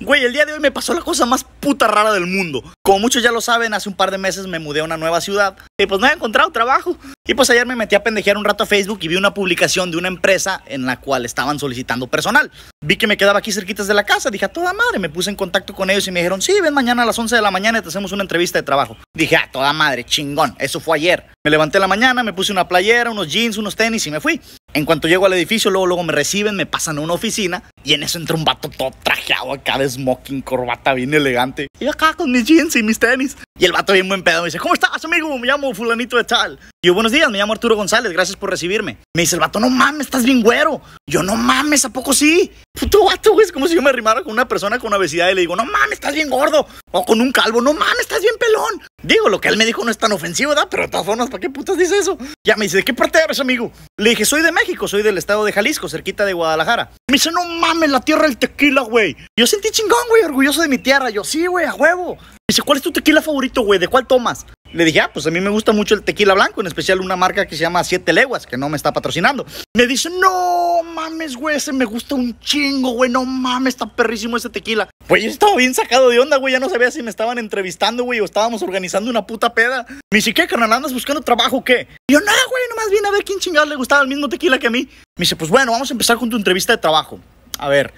Güey, el día de hoy me pasó la cosa más puta rara del mundo. Como muchos ya lo saben, hace un par de meses me mudé a una nueva ciudad y pues no he encontrado trabajo. Y pues ayer me metí a pendejear un rato a Facebook y vi una publicación de una empresa en la cual estaban solicitando personal. Vi que me quedaba aquí cerquitas de la casa, dije a toda madre, me puse en contacto con ellos y me dijeron, sí, ven mañana a las 11 de la mañana y te hacemos una entrevista de trabajo. Dije a toda madre, chingón, eso fue ayer. Me levanté la mañana, me puse una playera, unos jeans, unos tenis y me fui. En cuanto llego al edificio, luego, luego me reciben, me pasan a una oficina y en eso entra un vato todo trajeado acá de smoking, corbata bien elegante. Y acá con mis jeans y mis tenis. Y el vato bien buen pedo me dice, ¿cómo estás, amigo? Me llamo fulanito de tal. Y yo, buenos días, me llamo Arturo González, gracias por recibirme. Me dice el vato, no mames, estás bien güero. Yo, no mames, ¿a poco sí? Puto vato, güey, es como si yo me arrimara con una persona con obesidad y le digo, no mames, estás bien gordo. O con un calvo, no mames, estás bien pelón. Digo, lo que él me dijo no es tan ofensivo, ¿verdad? Pero de todas formas, ¿para qué putas dice eso? Ya me dice, ¿de qué parte eres, amigo? Le dije, soy de México, soy del estado de Jalisco, cerquita de Guadalajara. Me dice, no mames, la tierra del tequila, güey. Yo sentí chingón, güey, orgulloso de mi tierra. Yo, sí, güey, a huevo. Me dice, ¿cuál es tu tequila favorito, güey? ¿De cuál tomas? Le dije, ah, pues a mí me gusta mucho el tequila blanco, en especial una marca que se llama Siete Leguas, que no me está patrocinando. Me dice, no mames, güey, ese me gusta un chingo, güey, no mames, está perrísimo ese tequila pues yo estaba bien sacado de onda, güey. Ya no sabía si me estaban entrevistando, güey, o estábamos organizando una puta peda. Me dice, ¿qué, carnal? ¿Andas buscando trabajo o qué? Y yo, nada güey, nomás vine a ver quién chingado le gustaba el mismo tequila que a mí. Me dice, pues bueno, vamos a empezar con tu entrevista de trabajo. A ver,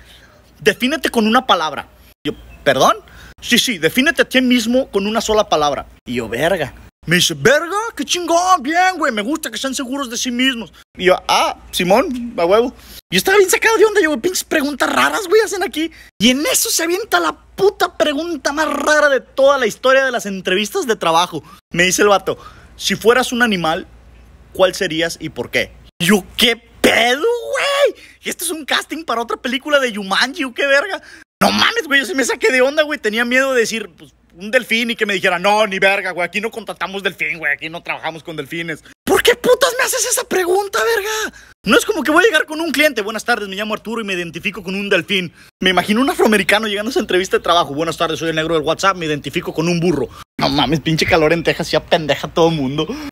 defínete con una palabra. yo, ¿perdón? Sí, sí, defínete a ti mismo con una sola palabra. Y yo, verga. Me dice, verga, qué chingón, bien, güey, me gusta que sean seguros de sí mismos. Y yo, ah, Simón, a huevo. Y estaba bien sacado de onda, yo, pinches preguntas raras, güey, hacen aquí. Y en eso se avienta la puta pregunta más rara de toda la historia de las entrevistas de trabajo. Me dice el vato, si fueras un animal, ¿cuál serías y por qué? yo, ¿qué pedo, güey? Y esto es un casting para otra película de Yumanji, ¿o qué verga? No mames, güey, yo se me saqué de onda, güey. Tenía miedo de decir, pues, un delfín y que me dijera, no, ni verga, güey, aquí no contratamos delfín, güey, aquí no trabajamos con delfines. ¿Por qué putas me haces esa pregunta, verga? No es como que voy a llegar con un cliente. Buenas tardes, me llamo Arturo y me identifico con un delfín. Me imagino un afroamericano llegando a esa entrevista de trabajo. Buenas tardes, soy el negro del WhatsApp, me identifico con un burro. No mames, pinche calor en Texas, ya pendeja todo mundo.